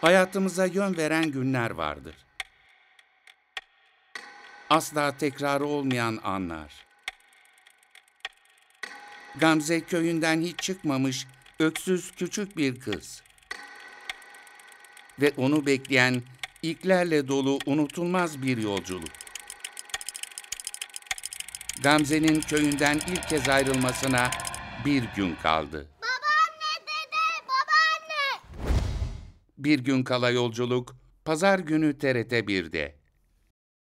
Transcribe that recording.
hayatımıza yön veren günler vardır. Asla tekrarı olmayan anlar. Gamze köyünden hiç çıkmamış öksüz küçük bir kız. Ve onu bekleyen iklerle dolu unutulmaz bir yolculuk. Gamze'nin köyünden ilk kez ayrılmasına bir gün kaldı. Bir gün kala yolculuk, pazar günü TRT 1'de.